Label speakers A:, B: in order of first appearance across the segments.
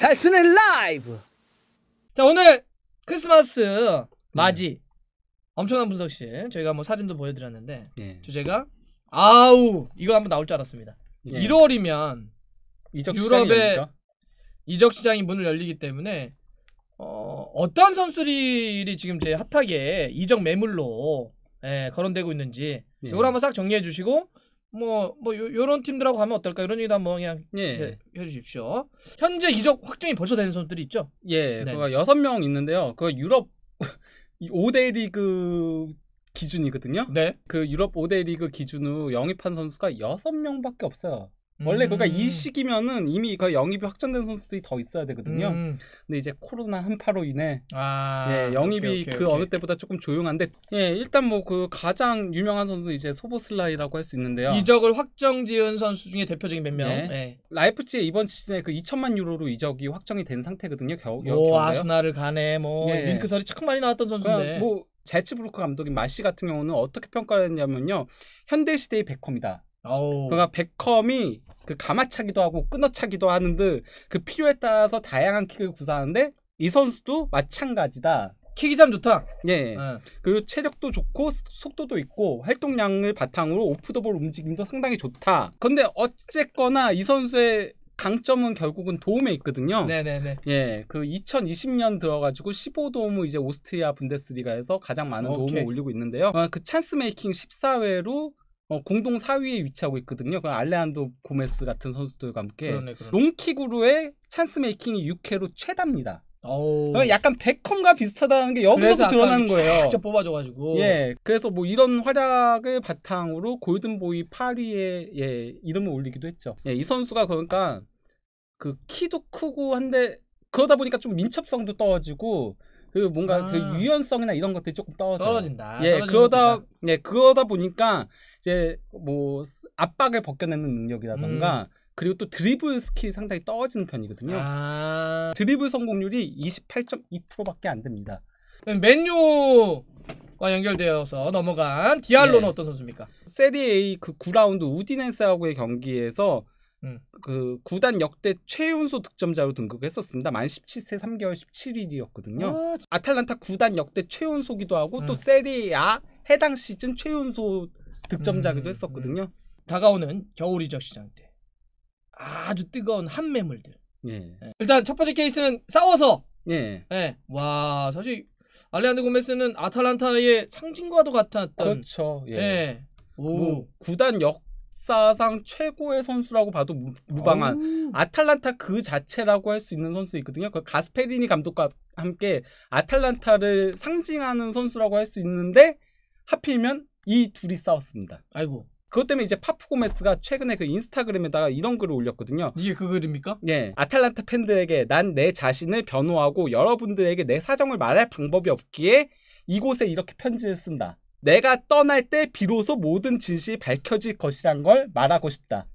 A: 달슨의 라이브! 자, 오늘 크리스마스 네. 맞이. 네. 엄청난 분석실. 저희가 뭐 사진도 보여드렸는데, 네. 주제가, 아우! 이거 한번 나올 줄 알았습니다. 네. 예. 1월이면, 이적 유럽의 이적 시장이 문을 열리기 때문에, 어, 어떠한 선수들이 지금 제 핫하게 이적 매물로 예, 거론되고 있는지 예. 이걸 한번 싹 정리해 주시고 뭐, 뭐, 요, 런 팀들하고 가면 어떨까? 이런 얘기도 한번 그냥 예. 예,
B: 해주십시오.
A: 현재 이적 확정이 벌써 되는 선수들이 있죠?
B: 예, 네. 그거 여섯 명 있는데요. 그 유럽 5대 리그 기준이거든요. 네. 그 유럽 5대 리그 기준으로 영입한 선수가 여섯 명밖에 없어요. 원래 그러니까 이 음. 시기면은 이미 그 영입이 확정된 선수들이 더 있어야 되거든요. 음. 근데 이제 코로나 한파로 인해 아, 예, 영입이 오케이, 오케이, 그 오케이. 어느 때보다 조금 조용한데 예, 일단 뭐 그 가장 유명한 선수 이제 소보슬라이라고 할 수 있는데요. 이적을 확정지은 선수 중에 대표적인 몇 명. 예. 예. 라이프치의 이번 시즌에 그 2천만 유로로 이적이 확정이 된 상태거든요. 겨우 뭐 아스날을
A: 가네 뭐 예. 링크설이 참 많이 나왔던 그러니까 선수인데. 뭐
B: 제츠 브루크 감독인 마시 같은 경우는 어떻게 평가를 했냐면요. 현대 시대의 베컴이다. 그러니까 베컴이 그 감아차기도 하고 끊어차기도 하는듯 그 필요에 따라서 다양한 킥을 구사하는데 이 선수도 마찬가지다. 킥이 참 좋다. 예. 네. 그리고 체력도 좋고 속도도 있고 활동량을 바탕으로 오프더볼 움직임도 상당히 좋다. 근데 어쨌거나 이 선수의 강점은 결국은 도움에 있거든요. 네네네. 예, 그 2020년 들어가지고 15도움을 이제 오스트리아 분데스리가에서 가장 많은 도움을 올리고 있는데요. 어, 그 찬스 메이킹 14회로 어, 공동 4위에 위치하고 있거든요. 그 알레한도 고메스 같은 선수들과 함께 그러네, 그러네. 롱킥으로의 찬스 메이킹이 6회로 최다입니다. 오. 어, 약간 베컴과 비슷하다는 게 여기서 드러나는 거예요. 직접
A: 뽑아줘가지고. 예,
B: 그래서 뭐 이런 활약을 바탕으로 골든보이 8위에 예, 이름을 올리기도 했죠. 예, 이 선수가 그러니까 그 키도 크고 한데 그러다 보니까 좀 민첩성도 떨어지고 그 뭔가 아. 그 유연성이나 이런 것들이 조금 떨어져 떨어진다. 예, 그러다 보 예, 그러다 보니까 이제 뭐 압박을 벗겨내는 능력이라던가 음. 그리고 또 드리블 스킬이 상당히 떨어지는 편이거든요. 아. 드리블 성공률이 28.2%밖에 안 됩니다. 맨유와 연결되어서 넘어간 디알로는 예. 어떤 선수입니까? 세리에 A 그 9라운드 우디넨스하고의 경기에서 그 구단 역대 최연소 득점자로 등극했었습니다. 만 17세 3개월 17일이었거든요. 아, 틀란타 구단 역대 최연소기도 하고 음. 또 세리아 해당 시즌 최연소 득점자기도 음, 음, 했었거든요. 음. 다가오는 겨울 이적 시장 때 아주 뜨거운 한
A: 매물들. 예. 예. 일단 첫 번째 케이스는 싸워서. 예. 예. 와 사실
B: 알레한드 고메스는 아틀란타의 상징과도 같았던. 그렇죠. 예. 예. 오. 뭐 구단 역 역사상 최고의 선수라고 봐도 무, 무방한 오. 아탈란타 그 자체라고 할 수 있는 선수있거든요그 가스페리니 감독과 함께 아탈란타를 상징하는 선수라고 할 수 있는데 하필이면 이 둘이 싸웠습니다. 아이고. 그것 때문에 이제 파프고메스가 최근에 그 인스타그램에다가 이런 글을 올렸거든요. 이게 그 글입니까? 예. 아탈란타 팬들에게 난 내 자신을 변호하고 여러분들에게 내 사정을 말할 방법이 없기에 이곳에 이렇게 편지를 쓴다. 내가 떠날 때 비로소 모든 진실이 밝혀질 것이란 걸 말하고 싶다.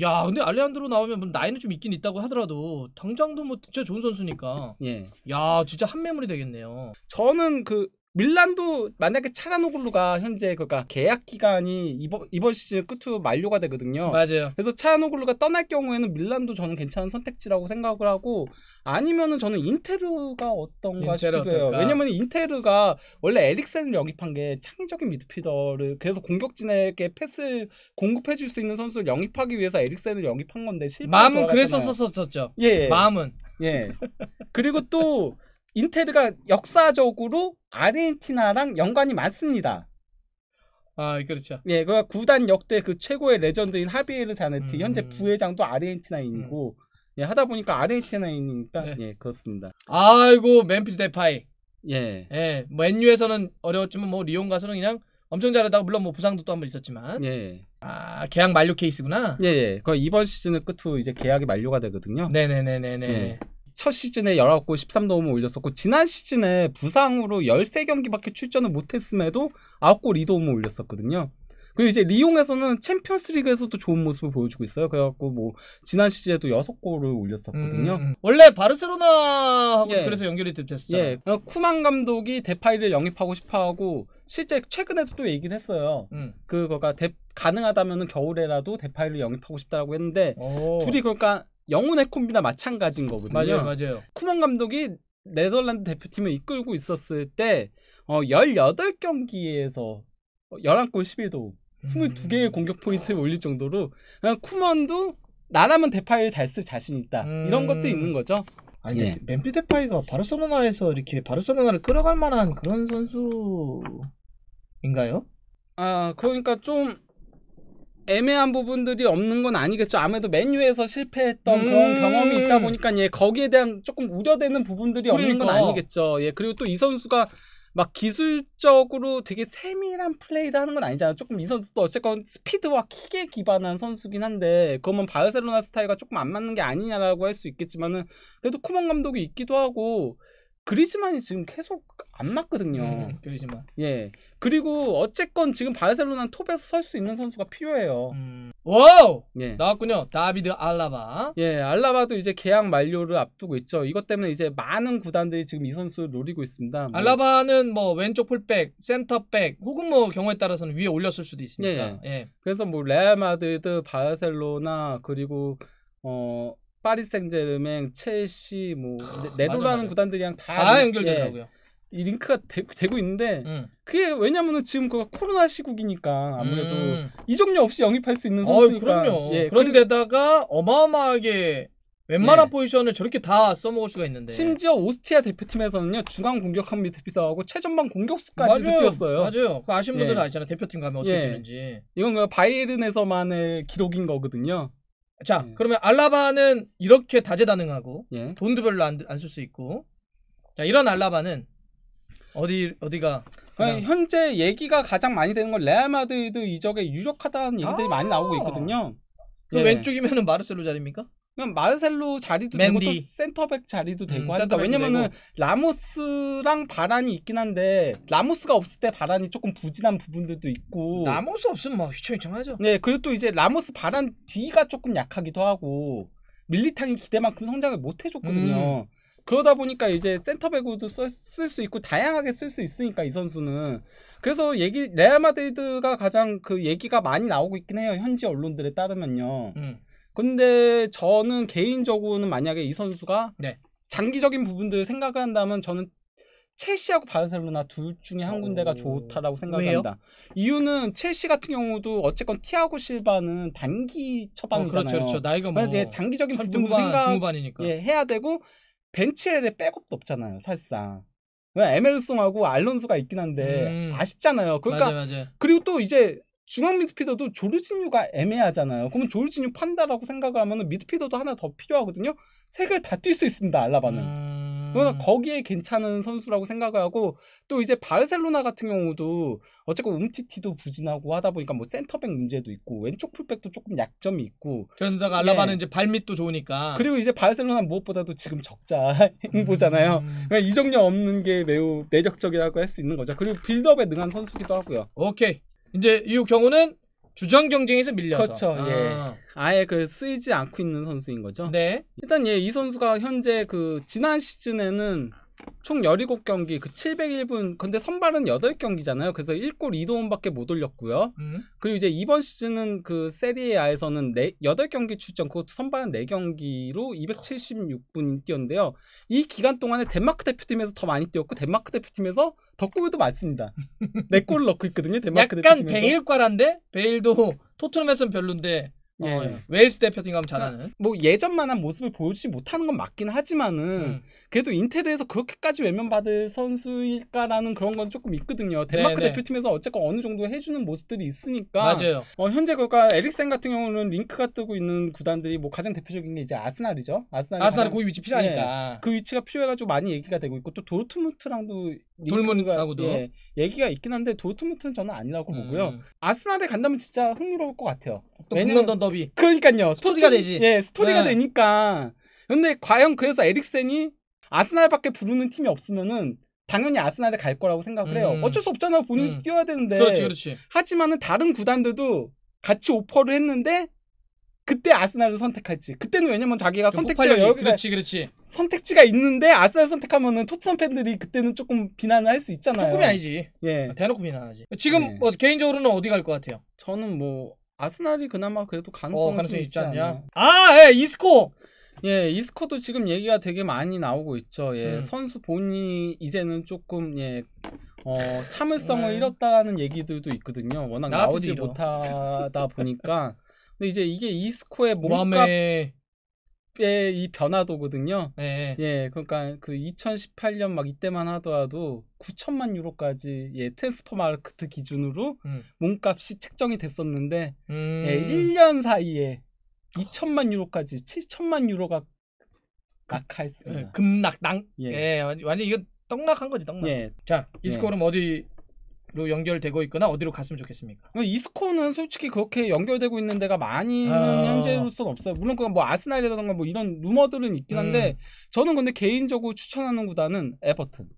A: 야, 근데 알레한드로 나오면 뭐 나이는 좀 있긴 있다고
B: 하더라도 당장도 뭐 진짜 좋은 선수니까. 예. 야, 진짜 한 매물이 되겠네요. 저는 그 밀란도 만약에 차라노글루가 현재 그니까 계약 기간이 이번 이번 시즌 끝으로 만료가 되거든요. 맞아요. 그래서 차라노글루가 떠날 경우에는 밀란도 저는 괜찮은 선택지라고 생각을 하고 아니면은 저는 인테르가 어떤가 인테르 싶기도 해요. 왜냐면 인테르가 원래 에릭센을 영입한 게 창의적인 미드필더를 그래서 공격진에게 패스 공급해 줄 수 있는 선수를 영입하기 위해서 에릭센을 영입한 건데 실패 마음은 그랬었었었죠.
A: 예, 예. 마음은
B: 예. 그리고 또 인텔과 역사적으로 아르헨티나랑 연관이 많습니다. 아, 그렇죠. 예, 그 구단 역대 그 최고의 레전드인 하비에르 자네트 음, 현재 음, 음. 부회장도 아르헨티나인이고 음. 예, 하다 보니까 아르헨티나인이니까 네. 예, 그렇습니다. 아이고 멤피스 데파이. 예.
A: 예, 뭐 n 에서는 어려웠지만 뭐 리온 가서는 그냥 엄청 잘하다가 물론 뭐 부상도 또 한 번 있었지만.
B: 예. 아, 계약 만료 케이스구나. 예, 예. 그 이번 시즌을 끝후 이제 계약이 만료가 되거든요. 네, 네, 네, 네, 네. 첫 시즌에 19골 13도움을 올렸었고 지난 시즌에 부상으로 13경기밖에 출전을 못했음에도 9골 2도움을 올렸었거든요. 그리고 이제 리옹에서는 챔피언스 리그에서도 좋은 모습을 보여주고 있어요. 그래갖고 뭐 지난 시즌에도 6골을 올렸었거든요. 음, 음. 원래 바르셀로나하고 예. 그래서 연결이 됐었죠. 예. 쿠만 감독이 데파이를 영입하고 싶어하고 실제 최근에도 또 얘기를 했어요. 음. 그거가 데, 가능하다면 겨울에라도 데파이를 영입하고 싶다고 했는데 오. 둘이 그러니까 영혼의 콤비나 마찬가지인 거거든요. 맞아요, 맞아요. 쿠먼 감독이 네덜란드 대표팀을 이끌고 있었을 때 어, 18경기에서 11골 11도 22개의 음. 공격 포인트를 올릴 정도로 어, 쿠먼도 나라면 대파이를 잘 쓸 자신 있다. 음. 이런 것도 있는 거죠. 아니, 예. 멤피 대파이가 바르셀로나에서 이렇게 바르셀로나를 끌어갈
A: 만한 그런 선수인가요?
B: 아, 그러니까 좀 애매한 부분들이 없는 건 아니겠죠. 아무래도 맨유에서 실패했던 음~ 그런 경험이 있다 보니까 예 거기에 대한 조금 우려되는 부분들이 없는 그러니까. 건 아니겠죠. 예 그리고 또 이 선수가 막 기술적으로 되게 세밀한 플레이를 하는 건 아니잖아요. 조금 이 선수도 어쨌건 스피드와 킥에 기반한 선수긴 한데 그러면 바르셀로나 스타일과 조금 안 맞는 게 아니냐라고 할 수 있겠지만은 그래도 쿠먼 감독이 있기도 하고 그리즈만이 지금 계속 안 맞거든요. 음, 그리즈만. 예. 그리고 어쨌건 지금 바르셀로나는 톱에서 설 수 있는 선수가 필요해요. 음. 와우! 예.
A: 나왔군요. 다비드
B: 알라바. 예, 알라바도 이제 계약 만료를 앞두고 있죠. 이것 때문에 이제 많은 구단들이 지금 이 선수를 노리고 있습니다. 뭐.
A: 알라바는 뭐 왼쪽 풀백, 센터백, 혹은 뭐 경우에 따라서는 위에 올렸을 수도 있으니까. 예.
B: 예. 그래서 뭐 레알 마드리드, 바르셀로나 그리고 어 파리 생제르맹, 체시, 뭐 네로라는 구단들이랑 다, 다 연결되더라고요. 예, 이 링크가 되, 고 있는데 음. 그게 왜냐면은 지금 그 코로나 시국이니까 아무래도 음. 이적료 없이 영입할 수 있는 선수니까. 그럼요. 예, 그런데다가 어마어마하게 웬만한 예. 포지션을 저렇게 다 써먹을 수가 있는데 심지어 오스트리아 대표팀에서는요 중앙 공격한 미대필하고 최전방 공격수까지 뛰었어요. 맞아요. 그 아시는 분들 예. 아시잖아요. 대표팀 가면 어떻게 예. 되는지. 이건 그 바이에른에서만의 기록인 거거든요. 자 예. 그러면 알라바는 이렇게
A: 다재다능하고 예. 돈도 별로 안 쓸수 안 있고 자 이런 알라바는
B: 어디 어디가? 그냥... 현재 얘기가 가장 많이 되는 건 레알 마드리드 이적에 유력하다는 아. 얘기들이 아 많이 나오고 있거든요. 그 예. 왼쪽이면은 마르셀로 자리입니까? 그냥 마르셀로 자리도 맨디. 되고 또 센터백 자리도 음, 되고 음, 하니까 왜냐면은 되고. 라모스랑 바란이 있긴 한데 라모스가 없을 때 바란이 조금 부진한 부분들도 있고 라모스 없으면 뭐 휘청휘청하죠. 네 그리고 또 이제 라모스 바란 뒤가 조금 약하기도 하고 밀리탕이 기대만큼 성장을 못 해줬거든요. 음. 그러다 보니까 이제 센터백으로도 쓸 수 있고 다양하게 쓸 수 있으니까 이 선수는 그래서 얘기 레알 마드리드가 가장 그 얘기가 많이 나오고 있긴 해요 현지 언론들에 따르면요. 음. 근데 저는 개인적으로는 만약에 이 선수가 네. 장기적인 부분들 생각을 한다면 저는 첼시하고 바르셀로나 둘 중에 한 군데가 오... 어. 좋다라고 생각합니다. 이유는 첼시 같은 경우도 어쨌건 티아고 실바는 단기 처방이잖아요. 어, 그렇죠, 그렇죠. 나이가 뭐 장기적인 부분 생각 중후반이니까. 예, 해야 되고 벤츠에 백업도 없잖아요, 사실상. 에메르송하고 알론소가 있긴 한데 음. 아쉽잖아요. 그러니까 맞아, 맞아. 그리고 또 이제 중앙 미드피더도조르진유가 애매하잖아요. 그러면 조르진유 판다라고 생각을 하면 미드피더도 하나 더 필요하거든요. 세 개를 다뛸 수 있습니다. 알라바는. 음. 그 거기에 괜찮은 선수라고 생각하고 을또 이제 바르셀로나 같은 경우도 어쨌건 움티티도 부진하고 하다 보니까 뭐 센터백 문제도 있고 왼쪽 풀백도 조금 약점이 있고
A: 그런데다가 알라바는 예. 이제 발밑도 좋으니까 그리고 이제
B: 바르셀로나 무엇보다도 지금 적자 행보잖아요. 음. 그러 그러니까 이적료 없는 게 매우 매력적이라고 할 수 있는 거죠. 그리고 빌드업에 능한 선수기도 하고요. 오케이. 이제 이 경우는 주전 경쟁에서 밀려서. 그렇죠. 예. 아. 예. 아예 그 쓰이지 않고 있는 선수인 거죠. 네. 일단 예, 이 선수가 현재 그 지난 시즌에는 총 17경기 그 701분 근데 선발은 8경기잖아요. 그래서 1골 2도움밖에 못 올렸고요. 음. 그리고 이제 이번 시즌은 그 세리아에서는 에 8경기 출전 그것도 선발은 4경기로 276분 뛰었는데요. 이 기간 동안에 덴마크 대표팀에서 더 많이 뛰었고 덴마크 대표팀에서 더 골도 많습니다. 4골 넣고 있거든요. 덴마크 약간 대표팀에서.
A: 베일과란데 베일도 토트넘에서는 별론데 예. 어, 예. 예. 웨일스 대표팀 하면 그러니까
B: 잘하는. 뭐 예전만한 모습을 보여주지 못하는 건 맞긴 하지만은 음. 그래도 인테르에서 그렇게까지 외면받을 선수일까라는 그런 건 조금 있거든요. 네, 덴마크 네네. 대표팀에서 어쨌건 어느 정도 해주는 모습들이 있으니까. 맞아요. 어, 현재 그러니까 에릭센 같은 경우는 링크가 뜨고 있는 구단들이 뭐 가장 대표적인 게 이제 아스날이죠. 아스날이 아스날이 그 위치 필요하니까. 예. 그 위치가 필요해가지고 많이 얘기가 되고 있고 또 도르트문트랑도 돌문라고도 예, 얘기가 있긴 한데 도르트문트는 저는 아니라고 음. 보고요. 아스날에 간다면 진짜 흥미로울 것 같아요. 또 왜냐면, 워비 그러니까요. 스토리가 되지. 예, 스토리가 네. 되니까. 근데 과연 그래서 에릭센이 아스날밖에 부르는 팀이 없으면은 당연히 아스날에 갈 거라고 생각을 해요. 음. 어쩔 수 없잖아. 본인이 음. 뛰어야 되는데. 그렇지, 그렇지. 하지만은 다른 구단들도 같이 오퍼를 했는데 그때 아스날을 선택할지. 그때는 왜냐면 자기가 그 선택지가 여기 그렇지, 그렇지. 선택지가 있는데 아스날 선택하면은 토트넘 팬들이 그때는 조금 비난을 할 수 있잖아요. 조금이 아니지.
A: 예. 아, 대놓고 비난하지. 지금 네.
B: 뭐 개인적으로는 어디 갈 것 같아요? 저는 뭐 아스날이 그나마 그래도 가능성이, 어, 가능성이 있지 않냐? 않나. 아, 예, 이스코. 예, 이스코도 지금 얘기가 되게 많이 나오고 있죠. 예, 음. 선수 본인이 이제는 조금 예, 어, 참을성을 정말... 잃었다라는 얘기들도 있거든요. 워낙 나오지 잃어. 못하다 보니까. 근데 이제 이게 이스코의 몸값 의이 변화도거든요. 네. 예, 그러니까 그 2018년 막 이때만 하더라도 9천만 유로까지 예, 트랜스퍼 마르크트 기준으로 음. 몸값이 책정이 됐었는데 예, 음. 예, 1년 사이에 2천만 유로까지 7천만 유로가 낙하했습니다. 급락 낭.
A: 예. 예, 완전 이거 떡락한 거지 떡락. 예. 자, 이스코름 어 어디 로 연결되고 있거나 어디로 갔으면 좋겠습니까?
B: 이스코는 솔직히 그렇게 연결되고 있는 데가 많이는 아... 현재로서는 없어요. 물론 그뭐 아스날이라던가 뭐 이런 루머들은 있긴 한데 음. 저는 근데 개인적으로 추천하는 구단은 에버튼.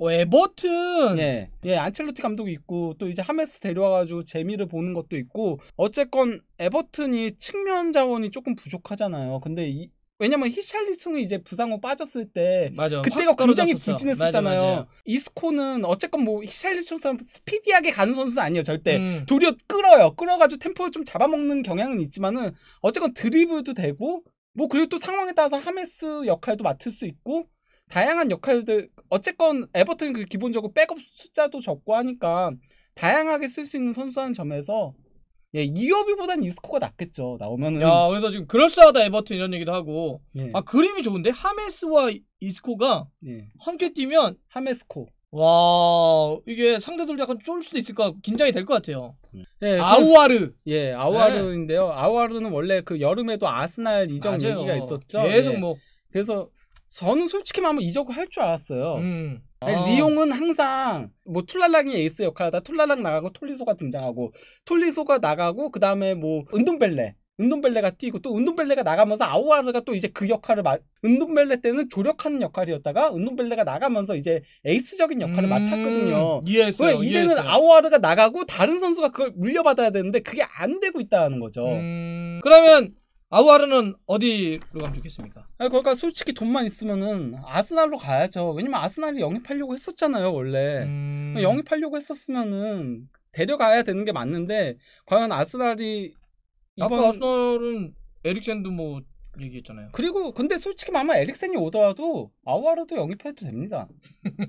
B: 어, 에버튼. 예. 예, 안첼로티 감독이 있고 또 이제 하메스 데려와가지고 재미를 보는 것도 있고 어쨌건 에버튼이 측면 자원이 조금 부족하잖아요. 근데 이, 왜냐면 히샬리숭이 이제 부상으로 빠졌을 때 맞아, 그때가 굉장히 떨 부진했었잖아요. 맞아, 맞아. 이스코는 어쨌건 뭐 히샬리숭처럼 스피디하게 가는 선수 아니에요 절대. 음. 도리어 끌어요. 끌어가지고 템포를 좀 잡아먹는 경향은 있지만은 어쨌건 드리블도 되고 뭐 그리고 또 상황에 따라서 하메스 역할도 맡을 수 있고 다양한 역할들 어쨌건 에버튼 그 기본적으로 백업 숫자도 적고 하니까 다양하게 쓸 수 있는 선수라는 점에서 예, 이어비보단 이스코가 낫겠죠. 나오면은. 야, 그래서
A: 지금 그럴싸하다 에버튼 이런 얘기도 하고. 예. 아, 그림이 좋은데? 하메스와 이스코가 예. 함께 뛰면 하메스코. 와, 이게 상대들도 약간 쫄 수도 있을 것 같고 긴장이 될 것 같아요. 예, 그 아우아르.
B: 예, 아우아르인데요. 네. 아우아르는 원래 그 여름에도 아스날 이적 맞아요. 얘기가 있었죠. 계속 예. 뭐. 그래서 저는 솔직히 말하면 이적을 할 줄 알았어요. 음. 아. 어. 리용은 항상 뭐 툴랄랑이 에이스 역할하다 툴랄랑 나가고 톨리소가 등장하고 톨리소가 나가고 그 다음에 뭐 은동벨레 은돔벨레가 뛰고 또 은돔벨레가 나가면서 아우아르가 또 이제 그 역할을 맡 은돔벨레 때는 조력하는 역할이었다가 은돔벨레가 나가면서 이제 에이스적인 역할을 음... 맡았거든요. 이해했어요. 이제는 이해했어요. 아우아르가 나가고 다른 선수가 그걸 물려받아야 되는데 그게 안 되고 있다는 거죠. 음... 그러면 아우아르는 어디로 가면 좋겠습니까? 아 그러니까 솔직히 돈만 있으면은 아스날로 가야죠. 왜냐면 아스날이 영입하려고 했었잖아요 원래. 음... 그러니까 영입하려고 했었으면은 데려가야 되는 게 맞는데 과연 아스날이 이번 아까 아스날은 에릭센도 뭐 얘기했잖아요. 그리고 근데 솔직히 아마 에릭센이 오더라도 아우아르도 영입해도 됩니다.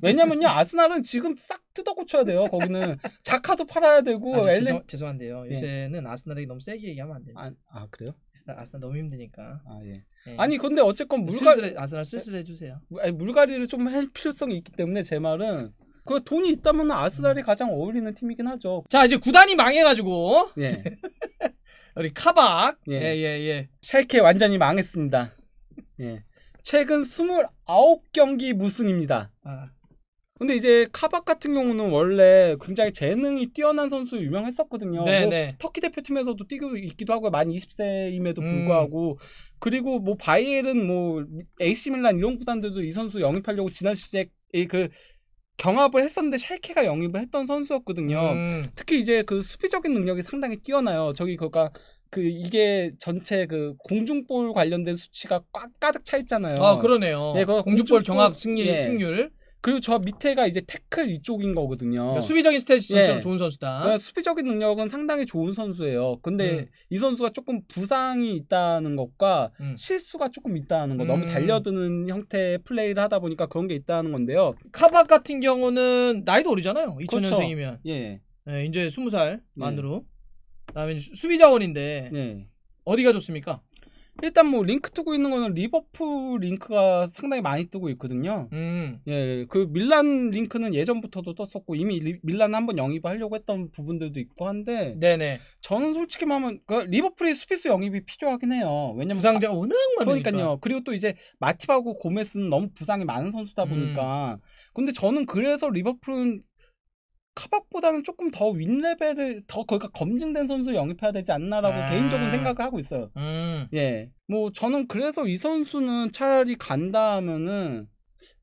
B: 왜냐면요 아스날은 지금 싹 뜯어 고쳐야 돼요. 거기는 자카도 팔아야 되고 아, 엘렌... 죄송, 죄송한데요.
A: 요새는 예. 아스날이 너무 세게 얘기하면 안 돼요. 아, 아 그래요? 아스날, 아스날 너무 힘드니까. 아 예. 예. 아니 근데 어쨌건 물갈 슬슬해, 아스날 쓸쓸해 주세요.
B: 물갈이를 좀 할 필요성이 있기 때문에 제 말은 그 돈이 있다면 아스날이 음. 가장 어울리는 팀이긴 하죠. 자 이제 구단이 망해가지고. 예. 우리 카박 예예 예, 예. 샬케 예, 예. 완전히 망했습니다. 예. 최근 29경기 무승입니다. 아. 근데 이제 카박 같은 경우는 원래 굉장히 재능이 뛰어난 선수 유명했었거든요. 네, 뭐 네. 터키 대표팀에서도 뛰고 있기도 하고 만 20세임에도 음. 불구하고 음. 그리고 뭐 바이엘은 뭐 AC 밀란 이런 구단들도 이 선수 영입하려고 지난 시즌에 그 경합을 했었는데 샬케가 영입을 했던 선수였거든요. 음. 특히 이제 그 수비적인 능력이 상당히 뛰어나요. 저기 그니까 그 이게 전체 그 공중볼 관련된 수치가 꽉 가득 차 있잖아요. 아 그러네요. 네, 그 공중볼, 공중볼 경합 승리 예. 승률. 그리고 저 밑에가 이제 태클 이쪽인 거거든요. 그러니까 수비적인 스탯이 예. 좋은 선수다. 그러니까 수비적인 능력은 상당히 좋은 선수예요. 근데 음. 이 선수가 조금 부상이 있다는 것과 음. 실수가 조금 있다는 거, 음. 너무 달려드는 형태의 플레이를 하다 보니까 그런 게 있다는 건데요. 카박 같은 경우는
A: 나이도 어리잖아요. 2000년생이면. 그렇죠. 예. 예. 이제 20살 예. 만으로. 예. 그다음에 수비 자원인데 예. 어디가 좋습니까?
B: 일단 뭐 링크 뜨고 있는 거는 리버풀 링크가 상당히 많이 뜨고 있거든요. 음. 예, 그 밀란 링크는 예전부터도 떴었고 이미 리, 밀란 한번 영입하려고 했던 부분들도 있고 한데 네네. 저는 솔직히 말하면 그 리버풀이 수비수 영입이 필요하긴 해요. 왜냐면 부상자가 워낙 많으니까. 그러니까요. 그리고 또 이제 마티바고 고메스는 너무 부상이 많은 선수다 음. 보니까. 음. 근데 저는 그래서 리버풀은 카박보다는 조금 더 윗레벨을 더 그러니까 검증된 선수 영입해야 되지 않나라고 음. 개인적으로 생각을 하고 있어요. 음. 예. 뭐 저는 그래서 이 선수는 차라리 간다 하면은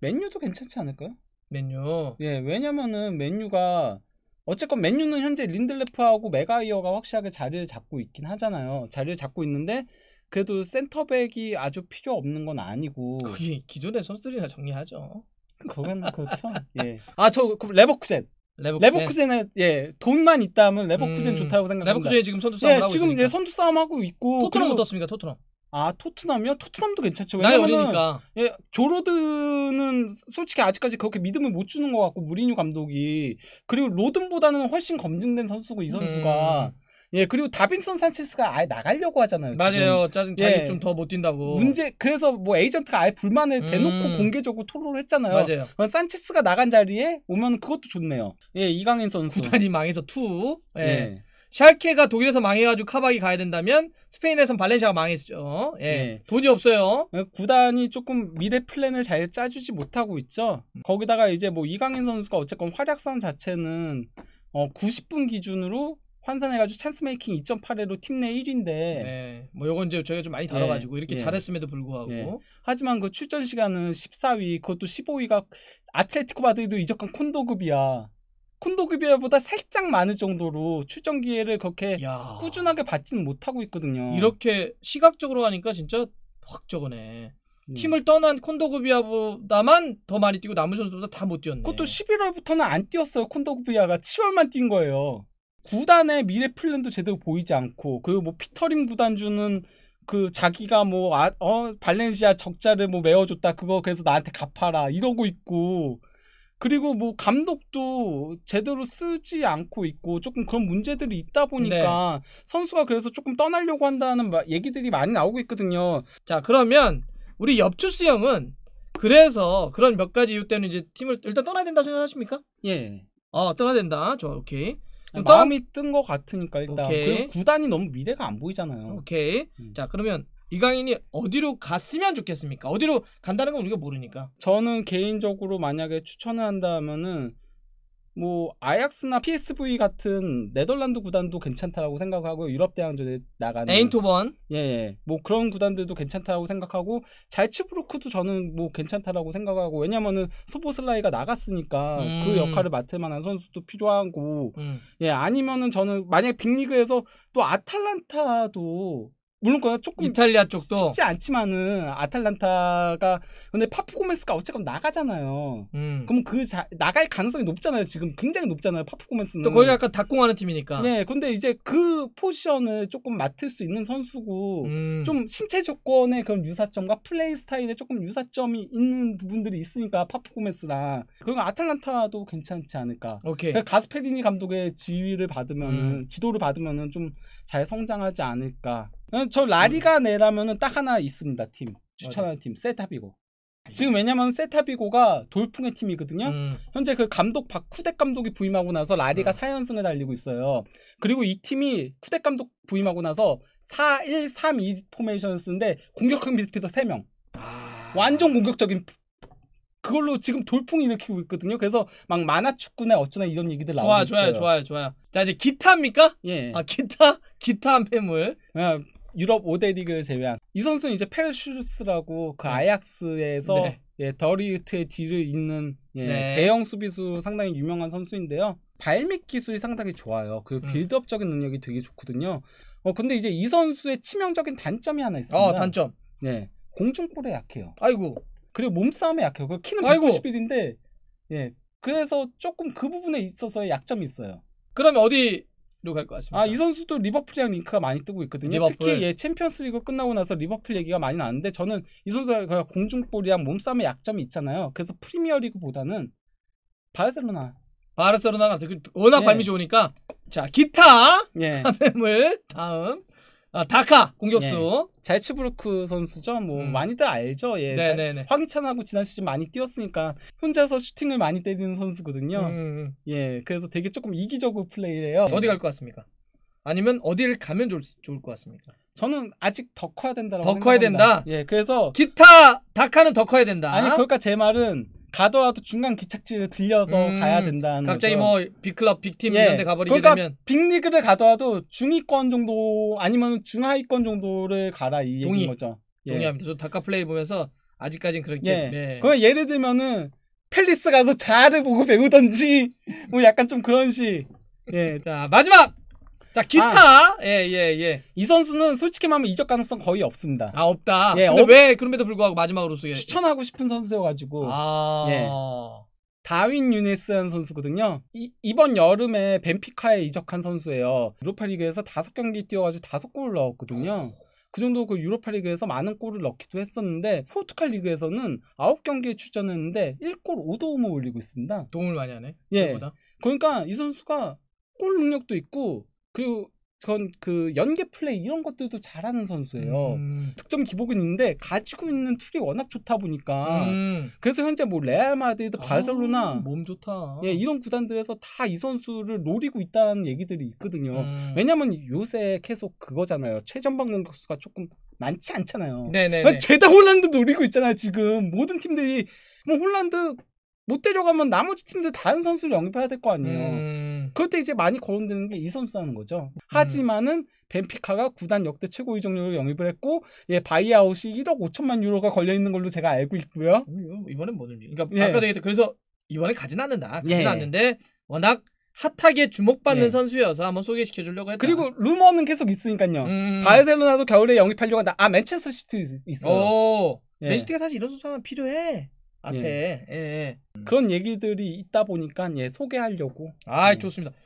B: 맨유도 괜찮지 않을까요? 맨유. 예, 왜냐면은 맨유가 어쨌건 맨유는 현재 린들레프하고 메가이어가 확실하게 자리를 잡고 있긴 하잖아요. 자리를 잡고 있는데 그래도 센터백이 아주 필요 없는 건 아니고 그게
A: 기존의 선수들이나
B: 정리하죠. 그건 그렇죠. 예. 아저 레버쿠젠. 레버쿠젠. 레버쿠젠에 예 돈만 있다면 레버쿠젠 음, 좋다고 생각합니다. 레버쿠젠이 지금 선두 싸움 예, 하고 지금 있으니까. 예, 선두 싸움 하고 있고 토트넘 어떻습니까? 토트넘. 아 토트넘이요? 토트넘도 괜찮죠. 나이 어리니까. 예, 조로드는 솔직히 아직까지 그렇게 믿음을 못 주는 것 같고 무리뉴 감독이 그리고 로든보다는 훨씬 검증된 선수고 이 선수가 음. 예, 그리고 다빈손 산체스가 아예 나가려고 하잖아요. 맞아요. 짜증 자기 예. 좀더
A: 못 뛴다고. 문제 그래서
B: 뭐 에이전트가 아예 불만을 음. 대놓고 음. 공개적으로 토론을 했잖아요. 맞아요. 그럼 산체스가 나간 자리에 오면 그것도 좋네요. 예, 이강인 선수. 구단이 망해서 투. 예. 예. 샬케가 독일에서 망해가지고
A: 카박이 가야 된다면 스페인에선 발렌시아가 망했죠. 예. 예.
B: 돈이 없어요. 예, 구단이 조금 미래 플랜을 잘 짜주지 못하고 있죠. 거기다가 이제 뭐 이강인 선수가 어쨌건 활약상 자체는 어 90분 기준으로 환산해가지고 찬스 메이킹 2.8회로 팀 내 1위인데 네. 뭐 요건 이제 저희가 좀 많이 다뤄가지고 예, 이렇게 예. 잘했음에도 불구하고 예. 하지만 그 출전 시간은 14위 그것도 15위가 아틀레티코 마드리드 이적한 콘도급이야 콘도급이보다 살짝 많을 정도로 출전 기회를 그렇게 야. 꾸준하게 받지는 못하고 있거든요 이렇게 시각적으로 하니까 진짜 확 적어네 예. 팀을 떠난 콘도그비아보다만 더 많이 뛰고 남은 선수보다 다 못 뛰었네. 그것도 11월부터는 안 뛰었어요. 콘도그비아가 7월만 뛴 거예요. 구단의 미래 플랜도 제대로 보이지 않고 그리고 뭐 피터림 구단주는 그 자기가 뭐 아, 어, 발렌시아 적자를 뭐 메워줬다 그거 그래서 나한테 갚아라 이러고 있고 그리고 뭐 감독도 제대로 쓰지 않고 있고 조금 그런 문제들이 있다 보니까 네. 선수가 그래서 조금 떠나려고 한다는 얘기들이 많이 나오고 있거든요. 자 그러면 우리 옆주스 형은 그래서 그런 몇 가지 이유 때문에 이제 팀을 일단 떠나야 된다 생각하십니까? 예. 어 떠나야 된다. 좋아 오케이. 일단, 마음이 뜬 것 같으니까 일단 오케이. 구단이 너무 미래가 안 보이잖아요. 오케이. 음. 자 그러면 이강인이 어디로 갔으면 좋겠습니까? 어디로 간다는 건 우리가 모르니까. 저는 개인적으로 만약에 추천을 한다면은 뭐 아약스나 PSV 같은 네덜란드 구단도 괜찮다라고 생각하고 유럽 대항전에 나가는 에인토번 네, 예, 예. 뭐 그런 구단들도 괜찮다고 생각하고 잘츠브루크도 저는 뭐 괜찮다라고 생각하고 왜냐면은 소보슬라이가 나갔으니까 그 음. 그 역할을 맡을 만한 선수도 필요하고 음. 예 아니면은 저는 만약 빅리그에서 또 아탈란타도 물론 그냥 조금 이탈리아 쪽도 쉽지 않지만은 아탈란타가 근데 파프 고메스가 어쨌건 나가잖아요. 음. 그럼 그 자, 나갈 가능성이 높잖아요. 지금 굉장히 높잖아요. 파프 고메스는 또거의
A: 약간 닭공하는 팀이니까. 네,
B: 근데 이제 그 포지션을 조금 맡을 수 있는 선수고 음. 좀 신체 조건의 그런 유사점과 플레이 스타일에 조금 유사점이 있는 부분들이 있으니까 파프 고메스랑 그리고 아탈란타도 괜찮지 않을까. 오케이. 그러니까 가스페리니 감독의 지휘를 받으면 음. 지도를 받으면은 좀 잘 성장하지 않을까. 어, 저 라리가 내라면은 딱 하나 있습니다 팀 추천하는 팀 세타비고. 아, 예. 지금 왜냐면 세타비고가 돌풍의 팀이거든요. 음. 현재 그 감독 박 쿠덱 감독이 부임하고 나서 라리가 음. 4연승을 달리고 있어요. 그리고 이 팀이 쿠덱 감독 부임하고 나서 4-1-3-2 포메이션을 쓰는데 공격형 미드필더 3명. 아... 완전 공격적인 그걸로 지금 돌풍 일으키고 있거든요. 그래서 막 만화 축구네 어쩌나 이런 얘기들 나오고 좋아, 있어요. 좋아요, 좋아요, 좋아요. 자 이제 기타입니까? 예. 아 기타, 기타 한패물 유럽 5대 리그를 제외한 이 선수는 이제 페르슈스라고 그 네. 아약스에서 네. 예, 더리트의 뒤를 잇는 예, 네. 대형 수비수 상당히 유명한 선수인데요. 발밑 기술이 상당히 좋아요. 그 음. 빌드업적인 능력이 되게 좋거든요. 어 근데 이제 이 선수의 치명적인 단점이 하나 있습니다. 아 단점. 예. 공중볼에 약해요. 아이고. 그리고 몸싸움에 약해요. 그 키는 아이고. 191인데 예. 그래서 조금 그 부분에 있어서의 약점이 있어요. 그러면 어디
A: 로갈것 같습니다. 아, 이
B: 선수도 리버풀이랑 링크가 많이 뜨고 있거든요. 리버풀. 특히 예, 챔피언스리그 끝나고 나서 리버풀 얘기가 많이 나는데 저는 이 선수가 공중볼이랑 몸싸움의 약점이 있잖아요. 그래서 프리미어리그보다는 바르셀로나 바르셀로나가 워낙 예. 네. 발미 좋으니까 자 기타 예. 화면을 다음 아, 다카 공격수. 예. 네. 잘츠부르크 선수죠. 뭐 음. 많이들 알죠. 예. 네네네. 황희찬하고 지난 시즌 많이 뛰었으니까 혼자서 슈팅을 많이 때리는 선수거든요. 음. 음, 음. 예. 그래서 되게 조금 이기적으로 플레이해요. 네. 어디 갈 것 같습니까? 아니면 어디를 가면
A: 좋을, 좋을 것 같습니까?
B: 저는 아직 더 커야 된다라고 더 생각합니다. 된다. 예. 그래서
A: 기타
B: 다카는 더 커야 된다. 아니 그러니까 제 말은 가더라도 중간 기착지를 들려서 음, 가야 된다는 갑자기 거죠. 뭐 빅클럽 빅팀 예. 이런 데 가버리게 그러니까 되면 빅리그를 가더라도 중위권 정도 아니면 중하위권 정도를 가라 이 동의. 얘기인 거죠. 예. 동의합니다. 저 다카 플레이 보면서 아직까진 그렇게 예. 예. 그럼 예를 들면은 펠리스 가서 자를 보고 배우던지 뭐 약간 좀 그런 식. 예. 자, 마지막 자 기타
A: 예예예 아. 예, 예.
B: 이 선수는 솔직히 말하면 이적 가능성 거의 없습니다. 아 없다. 예, 근데 없... 왜 그럼에도 불구하고 마지막으로 수 추천하고 싶은 선수여가지고 아... 예. 다윈 유니스한 선수거든요. 이, 이번 여름에 벤피카에 이적한 선수예요. 유로파리그에서 다섯 경기 뛰어가지고 다섯 골을 넣었거든요. 그 정도 그 유로파리그에서 많은 골을 넣기도 했었는데 포르투갈 리그에서는 9경기에 출전했는데 1골 5도움을 올리고 있습니다. 도움을 많이 하네. 예. 그보다. 그러니까 이 선수가 골 능력도 있고 그리고 전 그 연계 플레이 이런 것들도 잘하는 선수예요. 음. 득점 기복은 있는데 가지고 있는 툴이 워낙 좋다 보니까 음. 그래서 현재 뭐 레알 마드리드, 아, 바르셀로나 아, 몸 좋다. 예, 이런 구단들에서 다 이 선수를 노리고 있다는 얘기들이 있거든요. 음. 왜냐면 요새 계속 그거잖아요. 최전방 공격수가 조금 많지 않잖아요.
A: 네네. 아, 죄다
B: 홀란드 노리고 있잖아요. 지금 모든 팀들이 뭐 홀란드 못 데려가면 나머지 팀들 다른 선수를 영입해야 될 거 아니에요. 음. 그럴 때 이제 많이 거론되는 게 이 선수 하는 거죠. 하지만은 벤피카가 구단 역대 최고 이적료로 영입을 했고 예 바이아웃이 1억 5천만 유로가 걸려 있는 걸로 제가 알고 있고요. 이번엔 뭐든지. 그러니까 예. 아까도 얘기했
A: 그래서 이번에 가진 않는다. 가진 예. 않는데
B: 워낙 핫하게 주목받는 예. 선수여서 한번 소개시켜 주려고 했다. 그리고 루머는 계속 있으니까요. 음. 바르셀로나도 겨울에 영입하려고 한다. 아 맨체스터 시티 있어요. 오. 예. 맨시티가
A: 사실 이런 선수 하나 필요해.
B: 예. 앞에 예. 예, 예. 그런 얘기들이 있다 보니까 예, 소개하려고. 아, 예. 좋습니다.